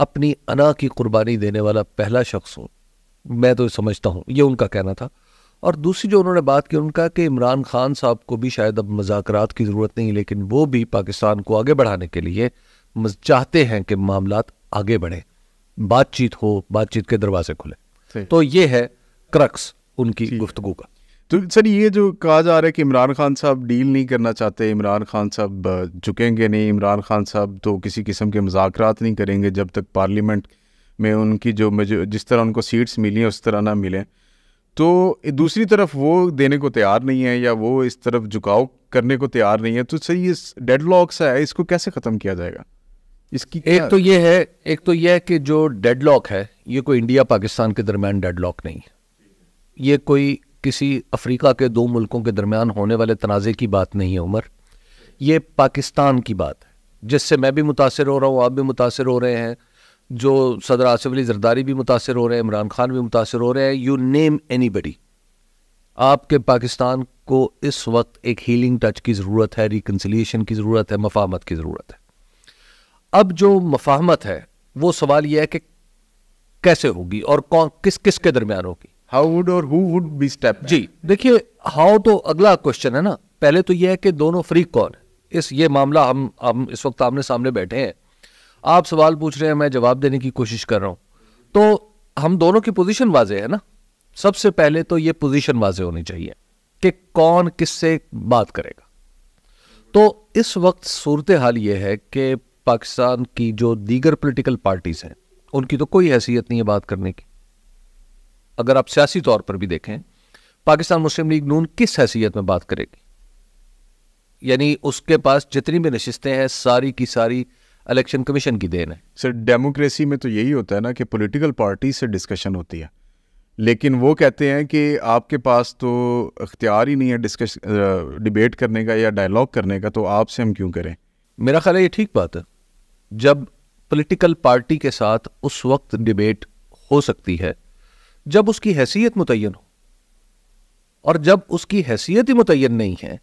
अपनी अना की कुर्बानी देने वाला पहला शख्स हूँ मैं तो समझता हूँ ये उनका कहना था और दूसरी जो उन्होंने बात की उनका कि इमरान खान साहब को भी शायद अब मजाक की ज़रूरत नहीं लेकिन वो भी पाकिस्तान को आगे बढ़ाने के लिए चाहते हैं कि मामला आगे बढ़े बातचीत हो बातचीत के दरवाजे खुले तो ये है क्रक्स उनकी गुफ्तगु का तो सर ये जो कहा जा रहा है कि इमरान खान साहब डील नहीं करना चाहते इमरान खान साहब झुकेंगे नहीं इमरान खान साहब तो किसी किस्म के मुजाकरात नहीं करेंगे जब तक पार्लियामेंट में उनकी जो जिस तरह उनको सीट्स मिली हैं उस तरह ना मिलें तो दूसरी तरफ वो देने को तैयार नहीं है या वो इस तरफ झुकाव करने को तैयार नहीं है तो सर ये डेड लॉक्स है इसको कैसे ख़त्म किया जाएगा इसकी एक तो ये है एक तो ये है कि जो डेड लॉक है ये कोई इंडिया पाकिस्तान के दरमियान डेड लॉक नहीं है ये कोई किसी अफ्रीका के दो मुल्कों के दरमियान होने वाले तनाज़े की बात नहीं है उमर ये पाकिस्तान की बात है जिससे मैं भी मुतासर हो रहा हूँ आप भी मुतासर हो रहे हैं जो सदर आसिफ अली जरदारी भी मुतासर हो रहे हैं इमरान खान भी मुतासर हो रहे हैं यू नेम एनी बडी आपके पाकिस्तान को इस वक्त एक हीलिंग टच की ज़रूरत है रिकन्सिलियेशन की ज़रूरत है मफाहमत की ज़रूरत है अब जो मफाहमत है वो सवाल यह है कि कैसे होगी और कौन किस किस के दरमियान होगी हाउ वुड और हु वुड बी स्टेप जी देखिए हाउ तो अगला क्वेश्चन है ना पहले तो ये है कि दोनों फ्री कौन इस ये मामला हम हम इस वक्त आमने सामने बैठे हैं आप सवाल पूछ रहे हैं मैं जवाब देने की कोशिश कर रहा हूँ तो हम दोनों की पोजीशन वाजे है ना सबसे पहले तो ये पोजीशन वाजे होनी चाहिए कि कौन किससे बात करेगा तो इस वक्त सूरत हाल ये है कि पाकिस्तान की जो दीगर पोलिटिकल पार्टीज़ हैं उनकी तो कोई हैसियत नहीं है बात करने की अगर आप सियासी तौर पर भी देखें पाकिस्तान मुस्लिम लीग नून किस हैसियत में बात करेगी यानी उसके पास जितनी भी नशस्तें हैं सारी की सारी इलेक्शन कमीशन की देन है सर डेमोक्रेसी में तो यही होता है ना कि पॉलिटिकल पार्टी से डिस्कशन होती है लेकिन वो कहते हैं कि आपके पास तो अख्तियार ही नहीं है डिस्कश डिबेट करने का या डायलॉग करने का तो आपसे हम क्यों करें मेरा ख्याल है ये ठीक बात है जब पॉलिटिकल पार्टी के साथ उस वक्त डिबेट हो सकती है जब उसकी हैसियत मुतन हो और जब उसकी हैसियत ही मुतयन नहीं है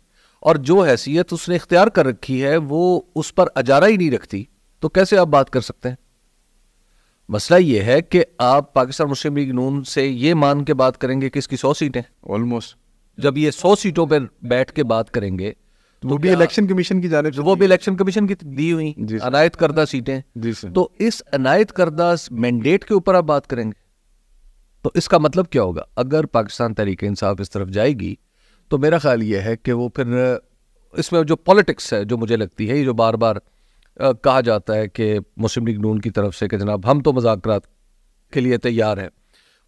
और जो हैसियत उसने इख्तियार कर रखी है वो उस पर अजारा ही नहीं रखती तो कैसे आप बात कर सकते हैं मसला यह है कि आप पाकिस्तान मुस्लिम लीग नून से ये मान के बात करेंगे कि इसकी सौ सीटें ऑलमोस्ट जब ये सौ सीटों पर बैठ के बात करेंगे तो वो भी इलेक्शन कमीशन की जाने वो भी इलेक्शन कमीशन की दी हुई अनायत करदा सीटें तो इस अनायत करदा मैंडेट के ऊपर आप बात करेंगे तो इसका मतलब क्या होगा अगर पाकिस्तान तरीके इंसाफ इस तरफ जाएगी तो मेरा ख्याल ये है कि वो फिर इसमें जो पॉलिटिक्स है जो मुझे लगती है ये जो बार बार कहा जाता है कि मुस्लिम लीग नून की तरफ से कि जनाब हम तो मजाक के लिए तैयार हैं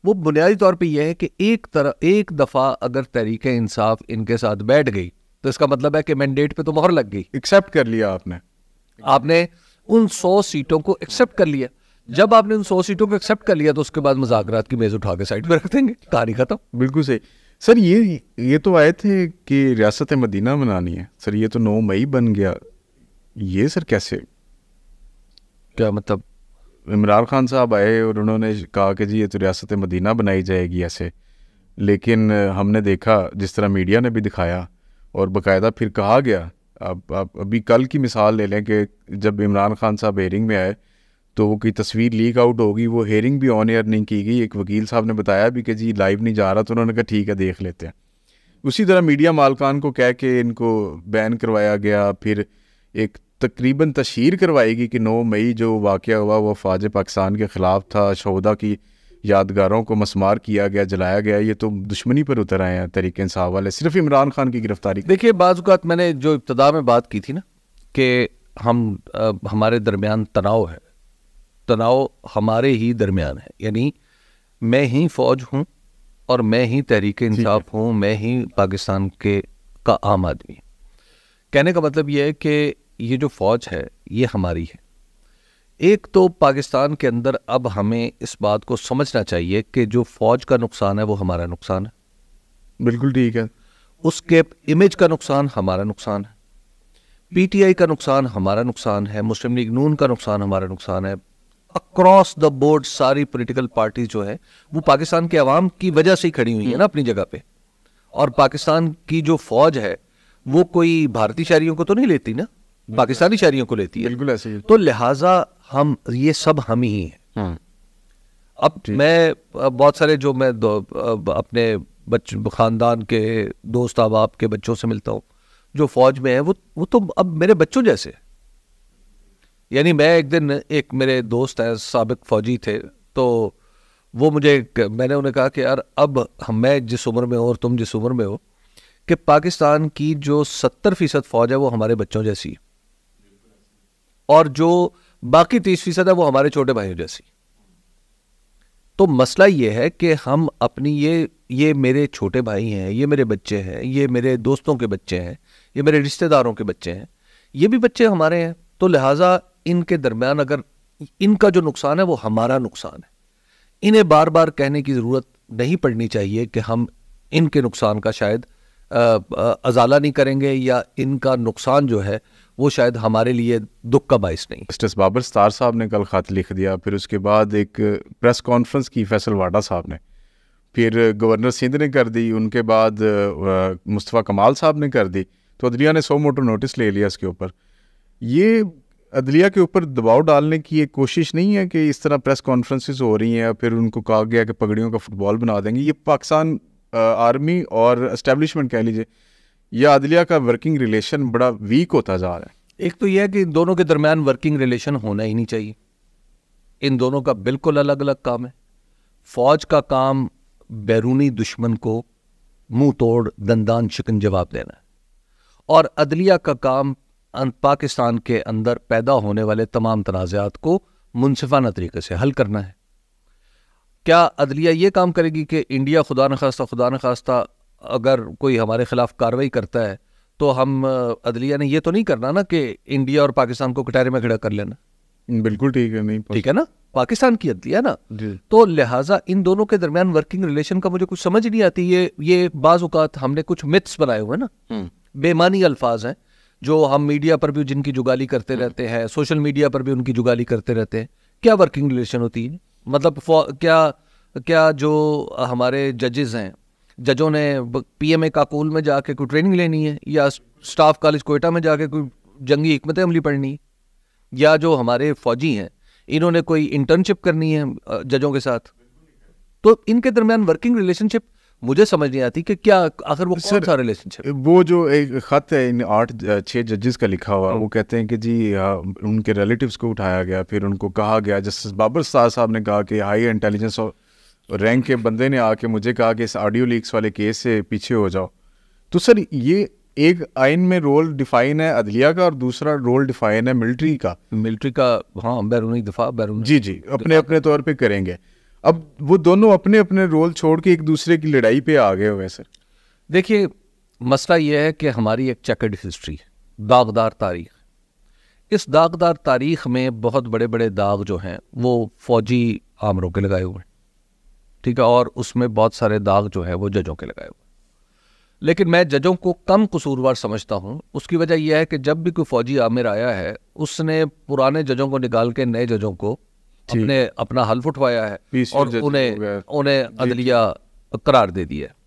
वो बुनियादी तौर पे यह है कि एक तरह एक दफ़ा अगर तहरीक इंसाफ इनके साथ बैठ गई तो इसका मतलब है कि मैंडेट पे तो मोहर लग गई एक्सेप्ट कर लिया आपने आपने उन सौ सीटों को एक्सेप्ट कर लिया जब आपने उन सौ सीटों को एक्सेप्ट कर लिया तो उसके बाद मुजाकरात की मेज़ उठा के साइड पर रख देंगे कहानी खत्म बिल्कुल सही सर ये ये तो आए थे कि रियासत मदीना बनानी है सर ये तो नौ मई बन गया ये सर कैसे क्या मतलब इमरान खान साहब आए और उन्होंने कहा कि जी ये तो रियासत मदीना बनाई जाएगी ऐसे लेकिन हमने देखा जिस तरह मीडिया ने भी दिखाया और बाकायदा फिर कहा गया अब अब अभी कल की मिसाल ले लें कि जब इमरान खान साहब एयरिंग में आए तो की तस्वीर लीक आउट होगी वो हेयरिंग भी ऑन एयर नहीं की गई एक वकील साहब ने बताया भी कि जी लाइव नहीं जा रहा तो उन्होंने कहा ठीक है देख लेते हैं उसी तरह मीडिया मालकान को कह के इनको बैन करवाया गया फिर एक तकरीबन तशहर करवाई गई कि नौ मई जो वाक़ हुआ वह फाज पाकिस्तान के ख़िलाफ़ था शहदा की यादगारों को मसमार किया गया जलाया गया ये तो दुश्मनी पर उतर आए हैं तरीके साहब वाले सिर्फ इमरान खान की गिरफ्तारी देखिए बाज़ात मैंने जो इब्तदा में बात की थी ना कि हम आ, हमारे दरमियान तनाव है तनाव हमारे ही दरमियान है यानी मैं ही फौज हूँ और मैं ही तहरीक इंसाफ हूँ मैं ही पाकिस्तान के का आम आदमी कहने का मतलब यह है कि ये जो फौज है ये हमारी है एक तो पाकिस्तान के अंदर अब हमें इस बात को समझना चाहिए कि जो फौज का नुकसान है वो हमारा नुकसान है बिल्कुल ठीक है उसके इमेज का नुकसान हमारा नुकसान है पीटीआई का नुकसान हमारा नुकसान है मुस्लिम लीग नून का नुकसान हमारा नुकसान है अक्रॉस द बोर्ड सारी पोलिटिकल पार्टी जो है वो पाकिस्तान के अवाम की वजह से ही खड़ी हुई है ना हम्म। अपनी जगह पे और पाकिस्तान की जो फौज है वो कोई भारतीय शहरियों को तो नहीं लेती ना पाकिस्तानी शहरियों को लेती है बिल्कुल ऐसे तो लिहाजा हम ये सब हम ही हैं हाँ। अब मैं बहुत सारे जो मैं अपने बच खानदान के दोस्त अब आपके बच्चों से मिलता हूँ जो फौज में है वो वो तो अब मेरे बच्चों जैसे है यानी मैं एक दिन एक मेरे दोस्त हैं सबक फ़ौजी थे तो वो मुझे मैंने उन्हें कहा कि यार अब हम मैं जिस उम्र में हो और तुम जिस उम्र में हो कि पाकिस्तान की जो सत्तर फ़ीसद फ़ौज है वो हमारे बच्चों जैसी और जो बाकी तीस फ़ीसद है वो हमारे छोटे भाइयों जैसी तो मसला ये है कि हम अपनी ये ये मेरे छोटे भाई हैं ये मेरे बच्चे हैं ये मेरे दोस्तों के बच्चे हैं ये मेरे रिश्तेदारों के बच्चे हैं ये भी बच्चे हमारे हैं तो लिहाजा इनके दरमियान अगर इनका जो नुकसान है वो हमारा नुकसान है इन्हें बार बार कहने की ज़रूरत नहीं पड़नी चाहिए कि हम इनके नुकसान का शायद अजाला नहीं करेंगे या इनका नुकसान जो है वो शायद हमारे लिए दुख का बायस नहीं जस्टिस बाबर स्तार साहब ने कल ख़त लिख दिया फिर उसके बाद एक प्रेस कॉन्फ्रेंस की फैसल वाडा साहब ने फिर गवर्नर सिंध ने कर दी उनके बाद मुस्तफ़ा कमाल साहब ने कर दी तो अदलिया ने सौ मोटो नोटिस ले लिया इसके ऊपर ये अदलिया के ऊपर दबाव डालने की ये कोशिश नहीं है कि इस तरह प्रेस कॉन्फ्रेंसिस हो रही हैं फिर उनको कहा गया कि पगड़ियों का फुटबॉल बना देंगे ये पाकिस्तान आर्मी और इस्टेब्लिशमेंट कह लीजिए यह अदलिया का वर्किंग रिलेशन बड़ा वीक होता जा रहा है एक तो यह है कि दोनों के दरमियान वर्किंग रिलेशन होना ही नहीं चाहिए इन दोनों का बिल्कुल अलग अलग काम है फौज का काम बैरूनी दुश्मन को मुंह तोड़ दंदान शिकन जवाब देना और अदलिया का काम पाकिस्तान के अंदर पैदा होने वाले तमाम तनाज़ात को मुनसिफाना तरीके से हल करना है क्या अदलिया ये काम करेगी कि इंडिया खुदा न खास्ता खुदा न खास्ता अगर कोई हमारे ख़िलाफ़ कार्रवाई करता है तो हम अदलिया ने यह तो नहीं करना ना कि इंडिया और पाकिस्तान को कटारे में खड़ा कर लेना बिल्कुल ठीक है नहीं ठीक है ना पाकिस्तान की अदलिया ना तो लिहाजा इन दोनों के दरमियान वर्किंग रिलेशन का मुझे कुछ समझ नहीं आती ये ये बाज़ हमने कुछ मिथ्स बनाए हुए ना हम्म। बेमानी अल्फाज हैं जो हम मीडिया पर भी जिनकी जुगाली करते हम्म। रहते हैं सोशल मीडिया पर भी उनकी जुगाली करते रहते हैं क्या वर्किंग रिलेशन होती है मतलब क्या क्या जो हमारे जजेस हैं जजों ने पीएमए काकूल में जाके कोई ट्रेनिंग लेनी है या स्टाफ कॉलेज कोयटा में जाके कोई जंगी हमत अमली पढ़नी या जो हमारे फौजी हैं इन्होंने कोई इंटर्नशिप करनी है जजों के साथ तो इनके दरमियान वर्किंग रिलेशनशिप मुझे समझ नहीं आती कि क्या आखिर वो कौन सा रिलेशनशिप वो जो एक ख़त है इन आठ छः जजेस का लिखा हुआ वो हम्म। कहते हैं कि जी उनके रिलेटिव्स को उठाया गया फिर उनको कहा गया जस्टिस बाबर शाह साहब ने कहा कि हाई इंटेलिजेंस और रैंक के बंदे ने आके मुझे कहा कि इस ऑडियो लीक्स वाले केस से पीछे हो जाओ तो सर ये एक आइन में रोल डिफाइन है अदलिया का और दूसरा रोल डिफाइन है मिलिट्री का मिलिट्री का हाँ बैरूनी दफा बैरून जी जी अपने अपने तौर पर करेंगे अब वो दोनों अपने अपने रोल छोड़ के एक दूसरे की लड़ाई पे आ गए हुए सर देखिए मसला यह है कि हमारी एक चकड हिस्ट्री दागदार तारीख इस दागदार तारीख में बहुत बड़े बड़े दाग जो हैं वो फौजी आमरों के लगाए हुए हैं ठीक है और उसमें बहुत सारे दाग जो है वो जजों के लगाए हुए लेकिन मैं जजों को कम कसूरवार समझता हूँ उसकी वजह यह है कि जब भी कोई फौजी आमिर आया है उसने पुराने जजों को निकाल के नए जजों को अपने अपना हल्फ उठवाया है और उन्हें उन्हें अदलिया करार दे दिया